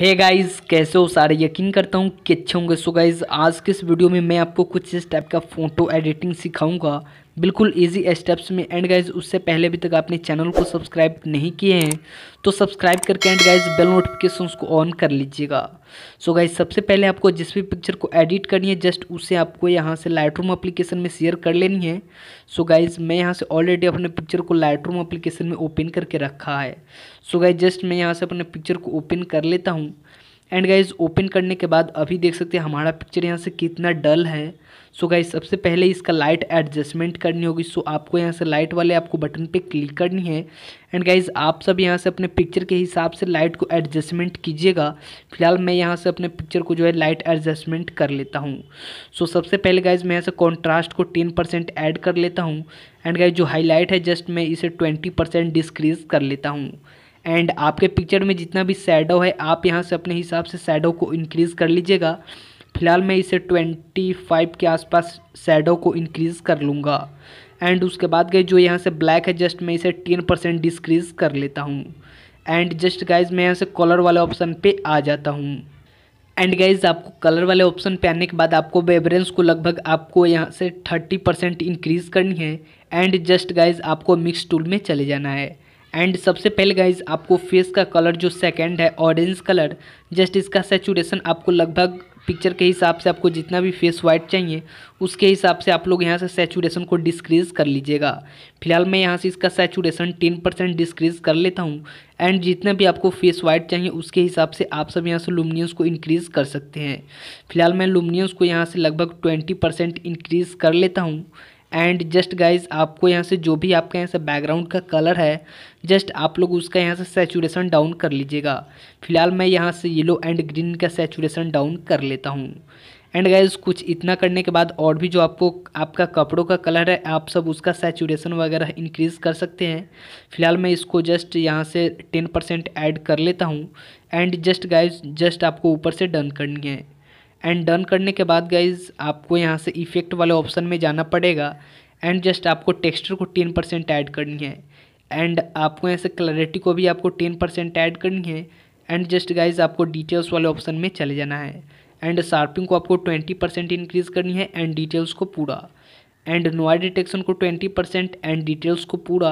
hey guys कैसे हो सारे यकीन करता हूँ कि अच्छे होंगे सो गाइस आज के इस वीडियो में मैं आपको कुछ इस टाइप का फ़ोटो एडिटिंग सिखाऊंगा बिल्कुल इजी स्टेप्स में एंड गाइज उससे पहले अभी तक आपने चैनल को सब्सक्राइब नहीं किए हैं तो सब्सक्राइब करके एंड गाइज बेल नोटिफिकेशन को ऑन कर लीजिएगा सो गाइज सबसे पहले आपको जिस भी पिक्चर को एडिट करनी है जस्ट उसे आपको यहाँ से लाइटरूम अप्लीकेशन में शेयर कर लेनी है सो गाइज मैं यहाँ से ऑलरेडी अपने पिक्चर को रूम अप्लीकेशन में ओपन करके रखा है सो गाइज जस्ट मैं यहाँ से अपने पिक्चर को ओपन कर लेता हूँ एंड गाइज ओपन करने के बाद अभी देख सकते हैं हमारा पिक्चर यहाँ से कितना डल है सो गाइज सबसे पहले इसका लाइट एडजस्टमेंट करनी होगी सो so आपको यहाँ से लाइट वाले आपको बटन पे क्लिक करनी है एंड गाइज आप सब यहाँ से अपने पिक्चर के हिसाब से लाइट को एडजस्टमेंट कीजिएगा फिलहाल मैं यहाँ से अपने पिक्चर को जो है लाइट एडजस्टमेंट कर लेता हूँ सो so सबसे पहले गाइज मैं यहाँ से कॉन्ट्रास्ट को टेन परसेंट ऐड कर लेता हूँ एंड गाइज जो हाईलाइट है जस्ट मैं इसे ट्वेंटी परसेंट डिस्क्रीज कर लेता हूँ एंड आपके पिक्चर में जितना भी सैडो है आप यहाँ से अपने हिसाब से सैडो को इनक्रीज़ कर लीजिएगा फिलहाल मैं इसे ट्वेंटी फाइव के आसपास सैडो को इनक्रीज़ कर लूँगा एंड उसके बाद गए जो यहाँ से ब्लैक है जस्ट मैं इसे टेन परसेंट डिस्क्रीज़ कर लेता हूँ एंड जस्ट गाइज मैं यहाँ से कलर वाले ऑप्शन पे आ जाता हूँ एंड गाइज आपको कलर वाले ऑप्शन पे आने के बाद आपको वेबरेंस को लगभग आपको यहाँ से थर्टी परसेंट इंक्रीज़ करनी है एंड जस्ट गाइज आपको मिक्स टूल में चले जाना है एंड सबसे पहले गाइज आपको फेस का कलर जो सेकेंड है ऑरेंज कलर जस्ट इसका सेचुरेशन आपको लगभग पिक्चर के हिसाब से आपको जितना भी फेस वाइट चाहिए उसके हिसाब से आप लोग यहाँ से सेचुरेशन को डिस्क्रीज़ कर लीजिएगा फिलहाल मैं यहाँ से इसका सेचुरेशन टेन परसेंट डिस्क्रीज़ कर लेता हूँ एंड जितना भी आपको फेस वाइट चाहिए उसके हिसाब से आप सब यहाँ से लुमिनियंस को इंक्रीज़ कर सकते हैं फिलहाल मैं लुमिनियंस को यहाँ से लगभग ट्वेंटी परसेंट इंक्रीज़ कर लेता हूँ एंड जस्ट गाइज आपको यहाँ से जो भी आपका यहाँ से बैकग्राउंड का कलर है जस्ट आप लोग उसका यहाँ से सेचुरेशन डाउन कर लीजिएगा फिलहाल मैं यहाँ से येलो एंड ग्रीन का सेचुरेशन डाउन कर लेता हूँ एंड गाइज कुछ इतना करने के बाद और भी जो आपको आपका कपड़ों का कलर है आप सब उसका सेचुरेशन वगैरह इंक्रीज़ कर सकते हैं फिलहाल मैं इसको जस्ट यहाँ से टेन परसेंट ऐड कर लेता हूँ एंड जस्ट गाइज जस्ट आपको ऊपर से डन करनी है एंड डन करने के बाद गाइज आपको यहाँ से इफेक्ट वाले ऑप्शन में जाना पड़ेगा एंड जस्ट आपको टेक्स्चर को टेन परसेंट ऐड करनी है एंड आपको यहाँ से क्लैरिटी को भी आपको टेन परसेंट ऐड करनी है एंड जस्ट गाइज आपको डिटेल्स वाले ऑप्शन में चले जाना है एंड शार्पिंग को आपको ट्वेंटी परसेंट इनक्रीज़ करनी है एंड डिटेल्स को पूरा एंड नोआ डिटेक्शन को ट्वेंटी परसेंट एंड डिटेल्स को पूरा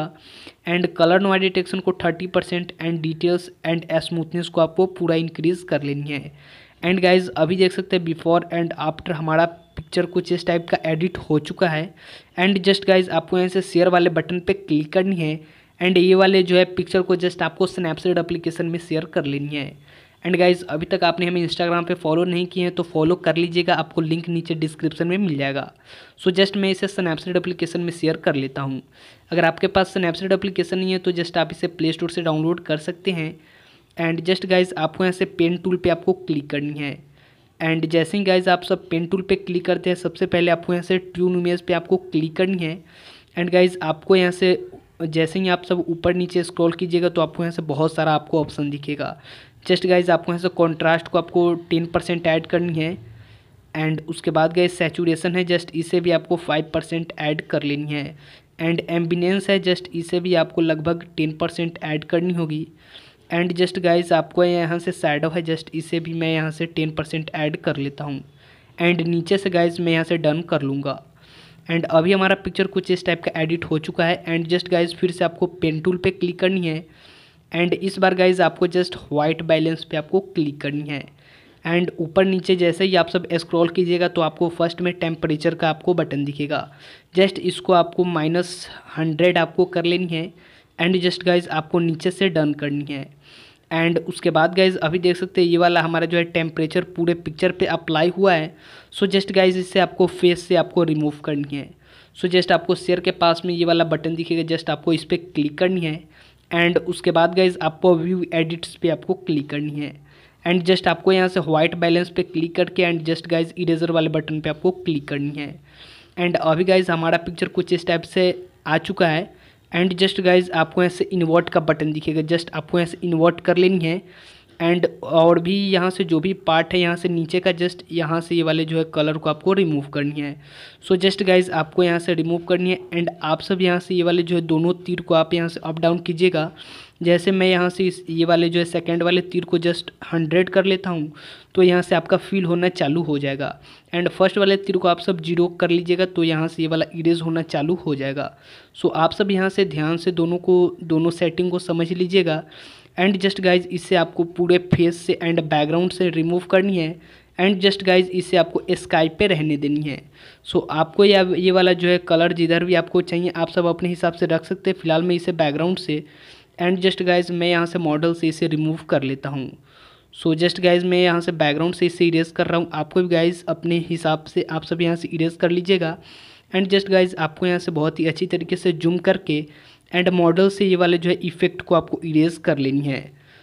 एंड कलर नोआ डिटेक्शन को thirty percent and details and smoothness को आपको पूरा इंक्रीज़ कर लेनी है एंड गाइज अभी देख सकते हैं बिफोर एंड आफ्टर हमारा पिक्चर कुछ इस टाइप का एडिट हो चुका है एंड जस्ट गाइज आपको यहाँ से शेयर वाले बटन पे क्लिक करनी है एंड ये वाले जो है पिक्चर को जस्ट आपको स्नैपसीड एप्लीकेशन में शेयर कर लेनी है एंड गाइज अभी तक आपने हमें इंस्टाग्राम पे फॉलो नहीं किए हैं तो फॉलो कर लीजिएगा आपको लिंक नीचे डिस्क्रिप्शन में मिल जाएगा सो so जस्ट मैं इसे स्नैपसीड एप्लीकेशन में शेयर कर लेता हूँ अगर आपके पास स्नैपसीड एप्लीकेशन नहीं है तो जस्ट आप इसे प्ले स्टोर से डाउनलोड कर सकते हैं एंड जस्ट गाइज आपको यहाँ से पेन टूल पे आपको क्लिक करनी है एंड जैसे ही गाइज आप सब पेन टूल पे क्लिक करते हैं सबसे पहले आपको यहाँ से ट्यून इमेज पे आपको क्लिक करनी है एंड गाइज आपको यहाँ से जैसे ही आप सब ऊपर नीचे स्क्रॉल कीजिएगा तो आपको यहाँ से बहुत सारा आपको ऑप्शन दिखेगा जस्ट गाइज आपको यहाँ से कॉन्ट्रास्ट को आपको टेन परसेंट ऐड करनी है एंड उसके बाद गाइज़ सेचुरेशन है जस्ट इसे भी आपको फाइव परसेंट ऐड कर लेनी है एंड एम्बिनेंस है जस्ट इसे भी आपको लगभग टेन परसेंट ऐड करनी होगी एंड जस्ट गाइस आपको यहाँ से साइड है जस्ट इसे भी मैं यहाँ से टेन परसेंट ऐड कर लेता हूँ एंड नीचे से गाइस मैं यहाँ से डन कर लूँगा एंड अभी हमारा पिक्चर कुछ इस टाइप का एडिट हो चुका है एंड जस्ट गाइज फिर से आपको पेन टूल पर क्लिक करनी है एंड इस बार गाइज आपको जस्ट वाइट बैलेंस पर आपको क्लिक करनी है एंड ऊपर नीचे जैसे ही आप सब स्क्रॉल कीजिएगा तो आपको फर्स्ट में टेम्परेचर का आपको बटन दिखेगा जस्ट इसको आपको माइनस हंड्रेड आपको कर लेनी है एंड जस्ट गाइज आपको नीचे से डन करनी है एंड उसके बाद गाइज अभी देख सकते हैं ये वाला हमारा जो है टेम्परेचर पूरे पिक्चर पे अप्लाई हुआ है सो जस्ट गाइज इससे आपको फेस से आपको रिमूव करनी है सो so जस्ट आपको शेयर के पास में ये वाला बटन दिखेगा जस्ट आपको इस पर क्लिक करनी है एंड उसके बाद गाइज आपको व्यू एडिट्स पे आपको क्लिक करनी है एंड जस्ट आपको यहाँ से वाइट बैलेंस पे क्लिक करके एंड जस्ट गाइज इरेजर वाले बटन पे आपको क्लिक करनी है एंड अभी गाइज हमारा पिक्चर कुछ इस टाइप से आ चुका है एंड जस्ट गाइज आपको यहाँ से इन्वर्ट का बटन दिखेगा जस्ट आपको यहाँ से इन्वर्ट कर लेनी है एंड और भी यहाँ से जो भी पार्ट है यहाँ से नीचे का जस्ट यहाँ से ये वाले जो है कलर को आपको रिमूव करनी है सो जस्ट गाइज आपको यहाँ से रिमूव करनी है एंड आप सब यहाँ से ये वाले जो है दोनों तीर को आप यहाँ से अप डाउन कीजिएगा जैसे मैं यहाँ से इस ये वाले जो है सेकेंड वाले तीर को जस्ट हंड्रेड कर लेता हूँ तो यहाँ से आपका फील होना चालू हो जाएगा एंड फर्स्ट वाले तीर को आप सब जीरो कर लीजिएगा तो यहाँ से ये वाला इरेज होना चालू हो जाएगा सो so, आप सब यहाँ से ध्यान से दोनों को दोनों सेटिंग को समझ लीजिएगा एंड जस्ट गाइज इसे आपको पूरे फेस से एंड बैकग्राउंड से रिमूव करनी है एंड जस्ट गाइज इसे आपको स्काई पे रहने देनी है सो so, आपको या ये वाला जो है कलर जिधर भी आपको चाहिए आप सब अपने हिसाब से रख सकते हैं फिलहाल मैं इसे बैकग्राउंड से एंड जस्ट गाइज मैं यहाँ से मॉडल से इसे रिमूव कर लेता हूँ सो जस्ट गाइज मैं यहाँ से बैकग्राउंड से इसे इरेज कर रहा हूँ आपको भी गाइज अपने हिसाब से आप सब यहाँ से इरेज कर लीजिएगा एंड जस्ट गाइज आपको यहाँ से बहुत ही अच्छी तरीके से जूम करके एंड मॉडल से ये वाले जो है इफेक्ट को आपको इरेज कर लेनी है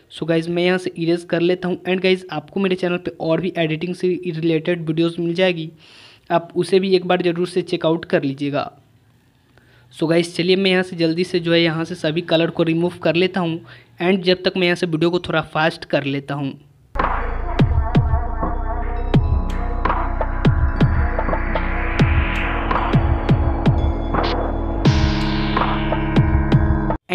सो so गाइज़ मैं यहाँ से इरेज कर लेता हूँ एंड गाइज़ आपको मेरे चैनल पे और भी एडिटिंग से रिलेटेड वीडियोस मिल जाएगी आप उसे भी एक बार ज़रूर से चेकआउट कर लीजिएगा सो गाइज़ चलिए मैं यहाँ से जल्दी से जो है यहाँ से सभी कलर को रिमूव कर लेता हूँ एंड जब तक मैं यहाँ से वीडियो को थोड़ा फास्ट कर लेता हूँ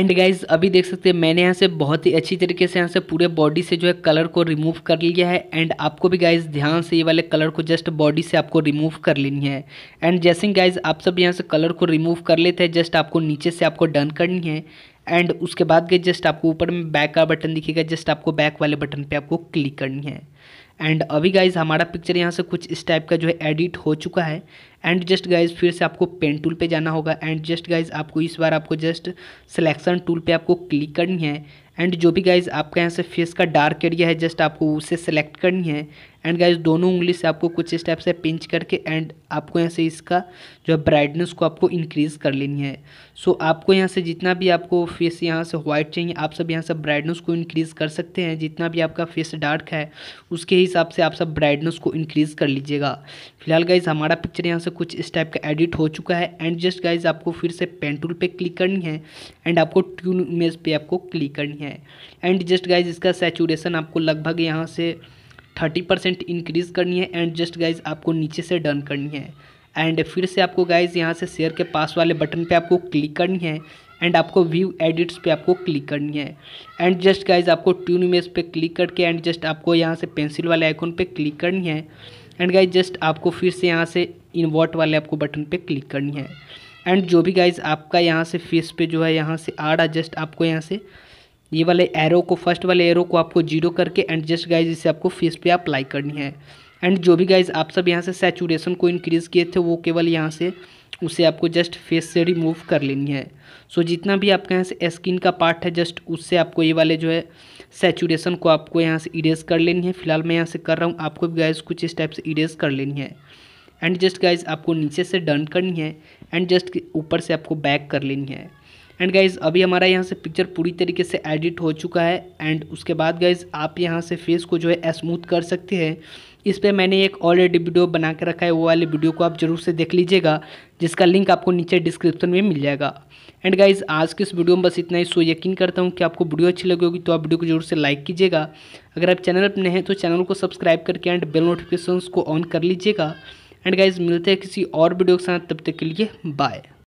एंड गाइज अभी देख सकते हैं मैंने यहाँ से बहुत ही अच्छी तरीके से यहाँ से पूरे बॉडी से जो है कलर को रिमूव कर लिया है एंड आपको भी गाइज ध्यान से ये वाले कलर को जस्ट बॉडी से आपको रिमूव कर लेनी है एंड जैसे ही गाइज आप सब यहाँ से कलर को रिमूव कर लेते हैं जस्ट आपको नीचे से आपको डन करनी है एंड उसके बाद गए जस्ट आपको ऊपर में बैक का बटन दिखेगा जस्ट आपको बैक वाले बटन पे आपको क्लिक करनी है एंड अभी गाइज हमारा पिक्चर यहाँ से कुछ इस टाइप का जो है एडिट हो चुका है एंड जस्ट गाइज फिर से आपको पेन टूल पे जाना होगा एंड जस्ट गाइज आपको इस बार आपको जस्ट सिलेक्शन टूल पे आपको क्लिक करनी है एंड जो भी गाइज आपका यहाँ से फेस का डार्क एरिया है जस्ट आपको उसे सेलेक्ट करनी है एंड गाइज दोनों उंगली से आपको कुछ स्टेप से पिंच करके एंड आपको यहाँ से इसका जो है ब्राइटनेस को आपको इंक्रीज़ कर लेनी है सो so, आपको यहाँ से जितना भी आपको फेस यहाँ से व्हाइट चाहिए आप सब यहाँ से ब्राइटनेस को इंक्रीज़ कर सकते हैं जितना भी आपका फेस डार्क है उसके हिसाब से आप सब ब्राइटनेस को इंक्रीज़ कर लीजिएगा फिलहाल गाइज हमारा पिक्चर यहाँ से कुछ इस टाइप का एडिट हो चुका है एंड जस्ट गाइज आपको फिर से पेंटूल पर क्लिक करनी है एंड आपको ट्यून इमेज पर आपको क्लिक करनी है एंड जस्ट गाइज इसका सेचुरेशन आपको लगभग यहाँ से थर्टी परसेंट इंक्रीज़ करनी है एंड जस्ट गाइज आपको नीचे से डन करनी है एंड फिर से आपको गाइज यहाँ से शेयर के पास वाले बटन पे आपको क्लिक करनी है एंड आपको व्यू एडिट्स पे आपको क्लिक करनी है एंड जस्ट गाइज आपको ट्यून इमेज पे क्लिक करके एंड जस्ट आपको यहाँ से पेंसिल वाले आइकॉन पे क्लिक करनी है एंड गाइज जस्ट आपको फिर से यहाँ से इन्वर्ट वाले आपको बटन पे क्लिक करनी है एंड जो भी गाइज आपका यहाँ से फेस पे जो है यहाँ से आ रहा जस्ट आपको यहाँ से ये वाले एरो को फर्स्ट वाले एरो को आपको जीरो करके एंड जस्ट गाइज इसे आपको फेस पे अप्लाई करनी है एंड जो भी गाइज आप सब यहाँ से सेचुरेशन को इंक्रीज़ किए थे वो केवल यहाँ से उसे आपको जस्ट फेस से रिमूव कर लेनी है सो so, जितना भी आपके यहाँ से स्किन का पार्ट है जस्ट उससे आपको ये वाले जो है सेचुरेशन को आपको यहाँ से इरेज कर लेनी है फिलहाल मैं यहाँ से कर रहा हूँ आपको भी गाइज कुछ इस टाइप से इरेज कर लेनी है एंड जस्ट गाइज आपको नीचे से डन करनी है एंड जस्ट ऊपर से आपको बैक कर लेनी है एंड गाइज अभी हमारा यहाँ से पिक्चर पूरी तरीके से एडिट हो चुका है एंड उसके बाद गाइज आप यहाँ से फेस को जो है स्मूथ कर सकते हैं इस पर मैंने एक ऑलरेडी वीडियो बना के रखा है वो वाली वीडियो को आप जरूर से देख लीजिएगा जिसका लिंक आपको नीचे डिस्क्रिप्शन में मिल जाएगा एंड गाइज आज के इस वीडियो में बस इतना ही सो यकीन करता हूँ कि आपको वीडियो अच्छी लगी होगी तो आप वीडियो को जरूर से लाइक कीजिएगा अगर आप चैनल पर नए हैं तो चैनल को सब्सक्राइब करके एंड बेल नोटिफिकेशन को ऑन कर लीजिएगा एंड गाइज मिलते हैं किसी और वीडियो के साथ तब तक के लिए बाय